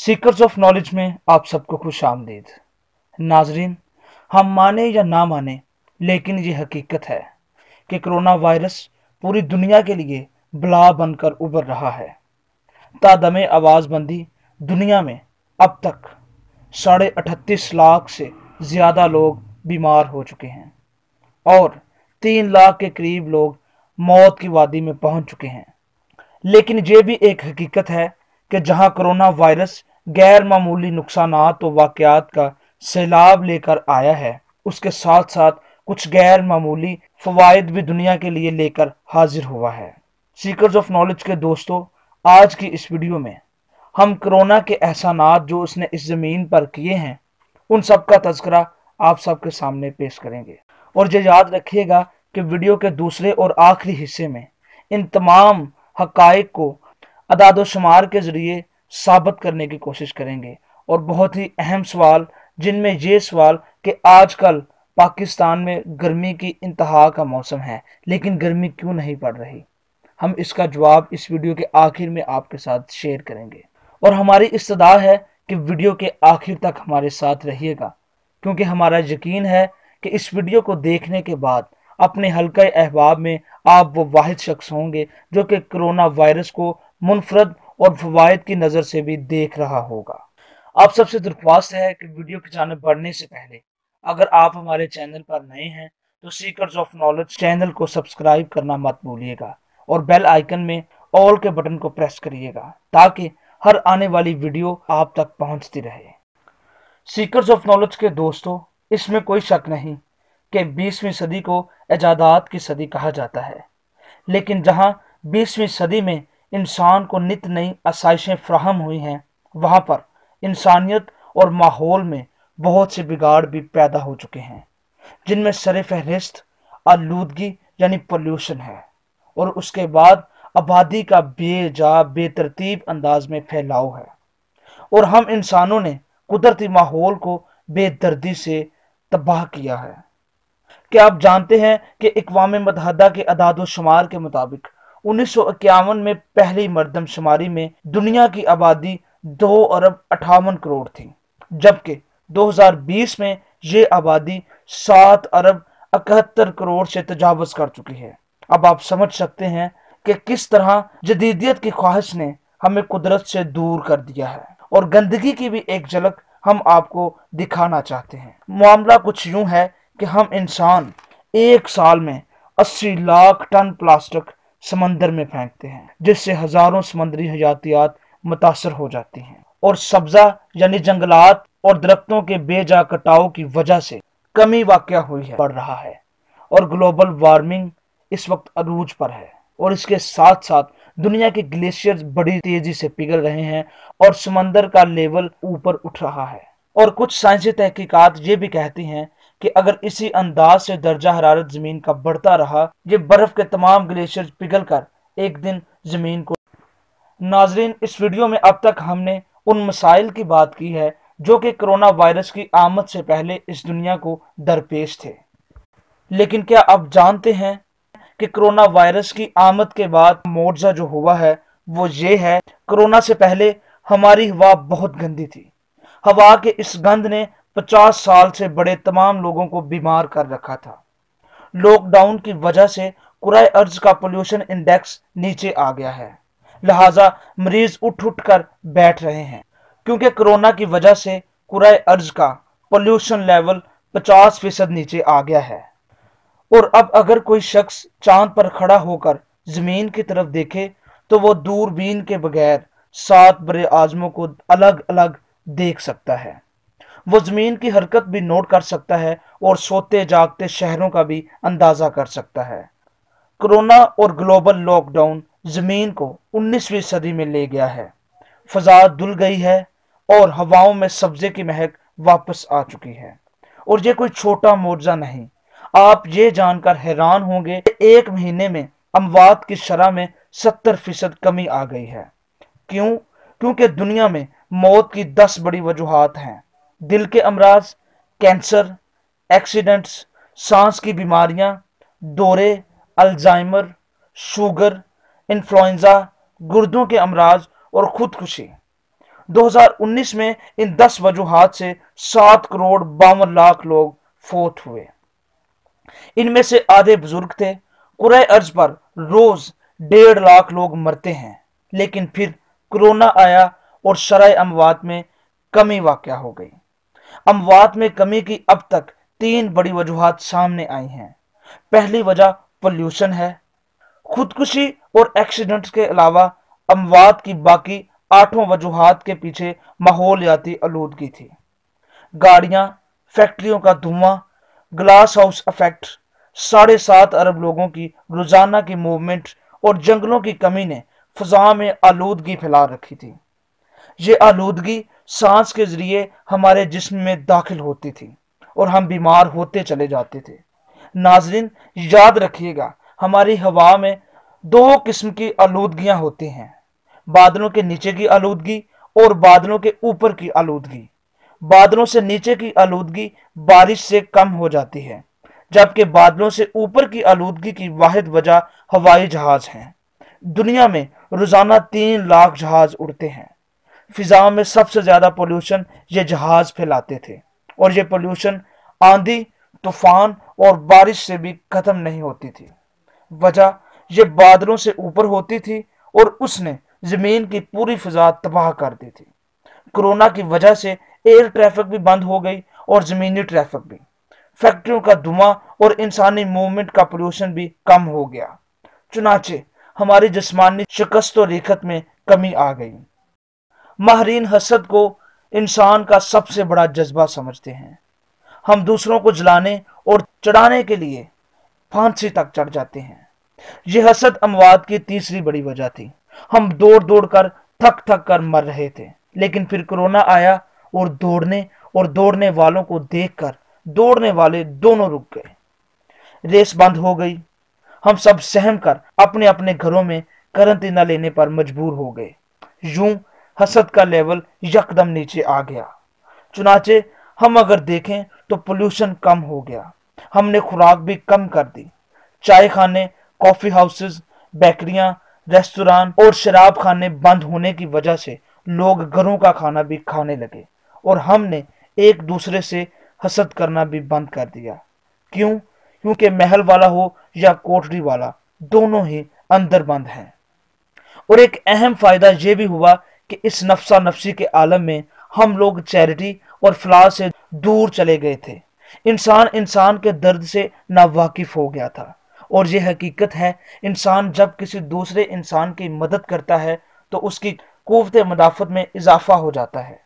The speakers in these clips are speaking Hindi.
सीकर्स ऑफ नॉलेज में आप सबको खुश आमदीद नाजरीन हम माने या ना माने लेकिन ये हकीकत है कि कोरोना वायरस पूरी दुनिया के लिए बला बनकर उभर रहा है तादम आवाज़बंदी दुनिया में अब तक साढ़े अठतीस लाख से ज़्यादा लोग बीमार हो चुके हैं और तीन लाख के करीब लोग मौत की वादी में पहुंच चुके हैं लेकिन ये भी एक हकीकत है कि जहां कोरोना वायरस गैर मामूली नुकसान व वाक़ात का सैलाब लेकर आया है उसके साथ साथ कुछ गैर मामूली फवायद भी दुनिया के लिए लेकर हाजिर हुआ है सीकर्स ऑफ नॉलेज के दोस्तों आज की इस वीडियो में हम कोरोना के एहसान जो उसने इस ज़मीन पर किए हैं उन सब का तस्करा आप सबके सामने पेश करेंगे और ये याद रखिएगा कि वीडियो के दूसरे और आखिरी हिस्से में इन तमाम हकाइक को अदाद शुमार के ज़रिए साबित करने की कोशिश करेंगे और बहुत ही अहम सवाल जिनमें ये सवाल कि आजकल पाकिस्तान में गर्मी की इंतहा का मौसम है लेकिन गर्मी क्यों नहीं पड़ रही हम इसका जवाब इस वीडियो के आखिर में आपके साथ शेयर करेंगे और हमारी इस्तदा है कि वीडियो के आखिर तक हमारे साथ रहिएगा क्योंकि हमारा यकीन है कि इस वीडियो को देखने के बाद अपने हल्के अहबाब में आप वो वाद शख्स होंगे जो कि कोरोना वायरस को मुनफरद और फवायद की नज़र से भी देख रहा होगा आप सबसे दरख्वास्त है कि वीडियो की जानब बढ़ने से पहले अगर आप हमारे चैनल पर नए हैं तो सीकर्स ऑफ नॉलेज चैनल को सब्सक्राइब करना मत भूलिएगा और बेल आइकन में ऑल के बटन को प्रेस करिएगा ताकि हर आने वाली वीडियो आप तक पहुंचती रहे सीकर्स ऑफ नॉलेज के दोस्तों इसमें कोई शक नहीं कि 20वीं सदी को एजादात की सदी कहा जाता है लेकिन जहां 20वीं सदी में इंसान को नित नई आसाइशें फ्राहम हुई हैं वहाँ पर इंसानियत और माहौल में बहुत से बिगाड़ भी पैदा हो चुके हैं जिनमें सर फहरिस्त आलूदगी यानी पोल्यूशन है और उसके बाद आबादी का बेजा बेतरतीब अंदाज में फैलाव है और हम इंसानों ने कुदरती माहौल को बेदर्दी से तबाह किया है क्या आप जानते हैं कि इकवाम मतहदा के अदाद शुमार के मुताबिक उन्नीस में पहली मरदमशुमारी में दुनिया की आबादी दो अरब अठावन करोड़ थी जबकि 2020 में ये आबादी सात अरब इकहत्तर करोड़ से तजावज कर चुकी है अब आप समझ सकते हैं कि किस तरह जदीदियत की ख्वाहिश ने हमें कुदरत से दूर कर दिया है और गंदगी की भी एक झलक हम आपको दिखाना चाहते हैं मामला कुछ यूं है कि हम इंसान एक साल में अस्सी लाख टन प्लास्टिक समंदर में फेंकते हैं जिससे हजारों समंदरी हयातियात मुतासर हो जाती हैं और सब्जा यानी जंगलात और दरख्तों के बेजा कटाव की वजह से कमी वाक़ हुई है बढ़ रहा है और ग्लोबल वार्मिंग इस वक्त अरूज पर है और इसके साथ साथ दुनिया के ग्लेशियर बड़ी तेजी से पिघल रहे हैं और समंदर का लेवल ऊपर उठ रहा है और कुछ साइंसी तहकीकात ये भी कहती हैं कि अगर इसी अंदाज से दर्जा हरारत जमीन का बढ़ता रहा ये बर्फ के तमाम ग्लेशियर पिघल कर एक दिन जमीन को नाजरीन इस वीडियो में अब तक हमने उन मसाइल की बात की है जो कि कोरोना वायरस की आमद से पहले इस दुनिया को दरपेश थे लेकिन क्या आप जानते हैं कि कोरोना वायरस की आमद के बाद मोर्जा जो हुआ है वो ये है कोरोना से पहले हमारी हवा बहुत गंदी थी हवा के इस गंद ने पचास साल से बड़े तमाम लोगों को बीमार कर रखा था लॉकडाउन की वजह से कुरय अर्ज का पोल्यूशन इंडेक्स नीचे आ गया है लिहाजा मरीज उठ उठ कर बैठ रहे हैं क्योंकि कोरोना की वजह से कुराय अर्ज का पोल्यूशन लेवल 50 फीसद नीचे आ गया है और अब अगर कोई शख्स चांद पर खड़ा होकर जमीन की तरफ देखे तो वो दूरबीन के बगैर सात बड़े आजमों को अलग अलग देख सकता है वो ज़मीन की हरकत भी नोट कर सकता है और सोते जागते शहरों का भी अंदाज़ा कर सकता है कोरोना और ग्लोबल लॉकडाउन ज़मीन को 19वीं सदी में ले गया है फजा धुल गई है और हवाओं में सब्जे की महक वापस आ चुकी है और ये कोई छोटा मोर्जा नहीं आप ये जानकर हैरान होंगे एक महीने में अमवात की शरह में सत्तर फीसद कमी आ गई है क्यों क्योंकि दुनिया में मौत की दस बड़ी वजूहत हैं दिल के अमराज कैंसर एक्सीडेंट्स सांस की बीमारियां, दौरे अल्जाइमर शुगर इन्फ्लुएंजा गुर्दों के अमराज और खुदकुशी 2019 में इन 10 वजूहत से 7 करोड़ बावन लाख लोग फोत हुए इनमें से आधे बुजुर्ग थे कुरय अर्ज पर रोज डेढ़ लाख लोग मरते हैं लेकिन फिर कोरोना आया और शराय अमवात में कमी वाक़ हो गई अमवात में कमी की अब तक तीन बड़ी वजूहत सामने आई हैं पहली वजह पोल्यूशन है खुदकुशी और एक्सीडेंट के अलावा अमवात की बाकी आठों वजूहत के पीछे माहौलियाती आलूदगी थी गाड़ियाँ फैक्ट्रियों का धुआं ग्लास हाउस इफेक्ट साढ़े सात अरब लोगों की रोजाना की मूवमेंट और जंगलों की कमी ने फजा में आलूदगी फैला रखी थी ये आलूदगी सांस के जरिए हमारे जिस्म में दाखिल होती थी और हम बीमार होते चले जाते थे नाजरीन याद रखिएगा हमारी हवा में दो किस्म की आलूदगियाँ होती हैं बादलों के नीचे की आलूदगी और बादलों के ऊपर की आलूदगी बादलों से नीचे की आलूदगी बारिश से कम हो जाती है जबकि बादलों से ऊपर की आलूदगी की वाद वजह हवाई जहाज हैं दुनिया में रोजाना तीन लाख जहाज उड़ते हैं फिजाओं में सबसे ज़्यादा पोल्यूशन ये जहाज़ फैलाते थे और ये पोल्यूशन आंधी तूफान और बारिश से भी ख़त्म नहीं होती थी वजह ये बादलों से ऊपर होती थी और उसने ज़मीन की पूरी फिजा तबाह कर दी थी कोरोना की वजह से एयर ट्रैफिक भी बंद हो गई और ज़मीनी ट्रैफिक भी फैक्ट्रियों का धुआं और इंसानी मूवमेंट का पोल्यूशन भी कम हो गया चुनाचे हमारी जिस्मानी शिकस्त और रेखत में कमी आ गई माहरीन हसद को इंसान का सबसे बड़ा जज्बा समझते हैं हम दूसरों को जलाने और चढ़ाने के लिए फांसी तक चढ़ जाते हैं यह हसद अमवाद की तीसरी बड़ी वजह थी हम दौड़ दौड़ कर थक थक कर मर रहे थे लेकिन फिर कोरोना आया और दौड़ने और दौड़ने वालों को देखकर दौड़ने वाले दोनों रुक गए रेस बंद हो गई हम सब सहम कर अपने अपने घरों में करंतना लेने पर मजबूर हो गए यूं हसद का लेवल यकदम नीचे आ गया चुनाचे हम अगर देखें तो पोल्यूशन कम हो गया हमने खुराक भी कम कर दी चाय खाने कॉफी हाउसेस बेकरियां रेस्टोरां और शराब खाने बंद होने की वजह से लोग घरों का खाना भी खाने लगे और हमने एक दूसरे से हसद करना भी बंद कर दिया क्यों क्योंकि महल वाला हो या कोठरी वाला दोनों ही अंदर बंद हैं और एक अहम फायदा यह भी हुआ कि इस नफसा नफसी के आलम में हम लोग चैरिटी और फलाह से दूर चले गए थे इंसान इंसान के दर्द से नावाकिफ हो गया था और यह हकीकत है इंसान जब किसी दूसरे इंसान की मदद करता है तो उसकी कुत मदाफत में इजाफा हो जाता है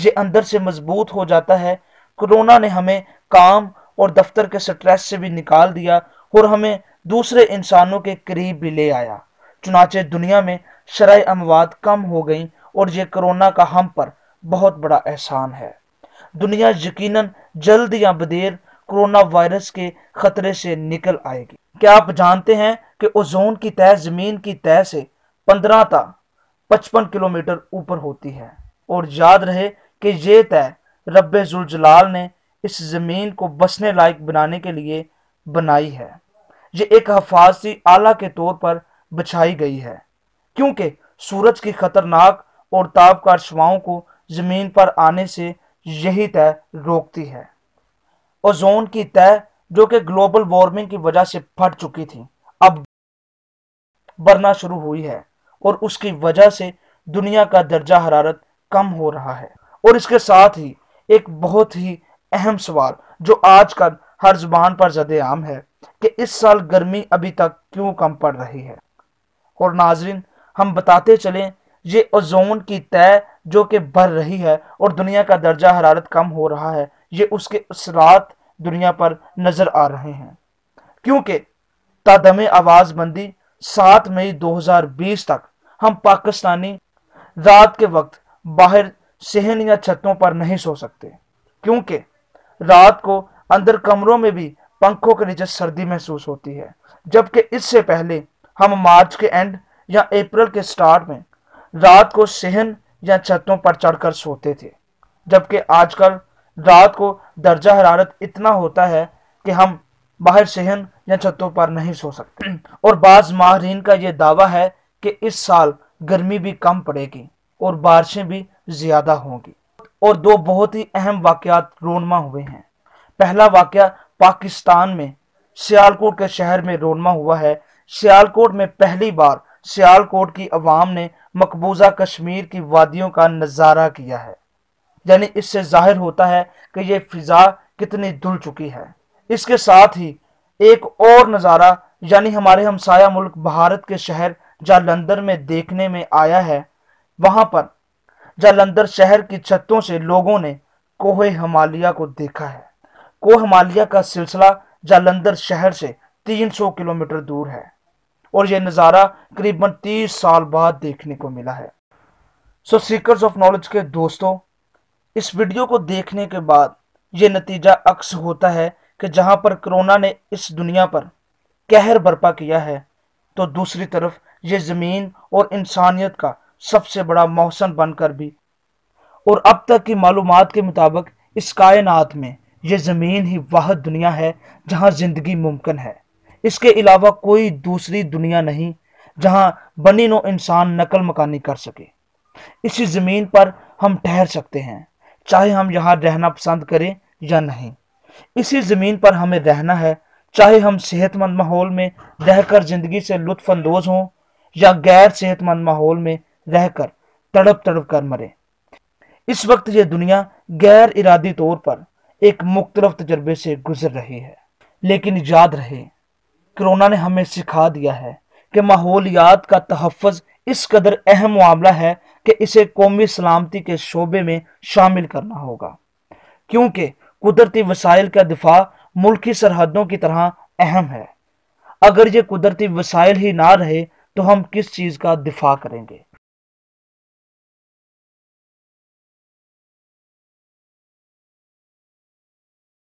ये अंदर से मजबूत हो जाता है कोरोना ने हमें काम और दफ्तर के स्ट्रेस से भी निकाल दिया और हमें दूसरे इंसानों के करीब भी ले आया चुनाचे दुनिया में शराय अमवाद कम हो गई और ये कोरोना का हम पर बहुत बड़ा एहसान है दुनिया यकीनन जल्द या बदेर कोरोना वायरस के खतरे से निकल आएगी क्या आप जानते हैं कि ओजोन की तय जमीन की तय से पंद्रह ता पचपन किलोमीटर ऊपर होती है और याद रहे कि ये तय रब जुलजलाल ने इस ज़मीन को बसने लायक बनाने के लिए बनाई है ये एक हफाजती आला के तौर पर बिछाई गई है क्योंकि सूरज की खतरनाक और तापकार शवाओं को ज़मीन पर आने से यही तय रोकती है ओजोन की तय जो कि ग्लोबल वार्मिंग की वजह से फट चुकी थी अब बढ़ना शुरू हुई है और उसकी वजह से दुनिया का दर्जा हरारत कम हो रहा है और इसके साथ ही एक बहुत ही अहम सवाल जो आजकल हर जबान पर जद आम है कि इस साल गर्मी अभी तक क्यों कम पड़ रही है और नाजरीन हम बताते चलें ये ओजोन की तय जो कि बढ़ रही है और दुनिया का दर्जा हरारत कम हो रहा है ये उसके असरात दुनिया पर नजर आ रहे हैं क्योंकि आवाज बंदी सात मई 2020 तक हम पाकिस्तानी रात के वक्त बाहर सहन या छतों पर नहीं सो सकते क्योंकि रात को अंदर कमरों में भी पंखों के नीचे सर्दी महसूस होती है जबकि इससे पहले हम मार्च के एंड या अप्रैल के स्टार्ट में रात को सहन या छतों पर चढ़कर सोते थे जबकि आजकल रात को दर्जा हरारत इतना होता है कि हम बाहर सहन या छतों पर नहीं सो सकते और बाज माहरीन का ये दावा है कि इस साल गर्मी भी कम पड़ेगी और बारिशें भी ज़्यादा होंगी और दो बहुत ही अहम वाक़ात रोनमा हुए हैं पहला वाक्य पाकिस्तान में सियालकोट के शहर में रोनमा हुआ है सियालकोट में पहली बार सियालकोट की अवाम ने मकबूजा कश्मीर की वादियों का नज़ारा किया है यानी इससे जाहिर होता है कि यह फिजा कितनी धुल चुकी है इसके साथ ही एक और नज़ारा यानी हमारे हमसाया मुल्क भारत के शहर जालंधर में देखने में आया है वहां पर जालंधर शहर की छतों से लोगों ने कोहे हमालिया को देखा है कोह हमालिया का सिलसिला जालंधर शहर से 300 किलोमीटर दूर है और यह नज़ारा करीबन तीस साल बाद देखने को मिला है सो सीकर्स ऑफ नॉलेज के दोस्तों इस वीडियो को देखने के बाद ये नतीजा अक्स होता है कि जहाँ पर कोरोना ने इस दुनिया पर कहर बर्पा किया है तो दूसरी तरफ ये ज़मीन और इंसानियत का सबसे बड़ा मौसम बनकर भी और अब तक की मालूम के मुताबिक इस कायनात में यह ज़मीन ही वह दुनिया है जहाँ ज़िंदगी मुमकिन है इसके अलावा कोई दूसरी दुनिया नहीं जहां बनी नो इंसान नकल मकानी कर सके इसी ज़मीन पर हम ठहर सकते हैं चाहे हम यहाँ रहना पसंद करें या नहीं इसी ज़मीन पर हमें रहना है चाहे हम सेहतमंद माहौल में रहकर ज़िंदगी से लुत्फानंदोज़ हों या गैर सेहतमंद माहौल में रहकर तड़प तड़प कर मरें इस वक्त ये दुनिया गैर इरादी तौर पर एक मुख्तलफ तजर्बे से गुजर रही है लेकिन याद रहे कोरोना ने हमें सिखा दिया है कि माहौलियात का तहफ़ इस कदर अहम मामला है कि इसे कौमी सलामती के शोबे में शामिल करना होगा क्योंकि कुदरती वसाइल का दिफा मुल्की सरहदों की तरह अहम है अगर ये कुदरती वसाइल ही ना रहे तो हम किस चीज़ का दिफा करेंगे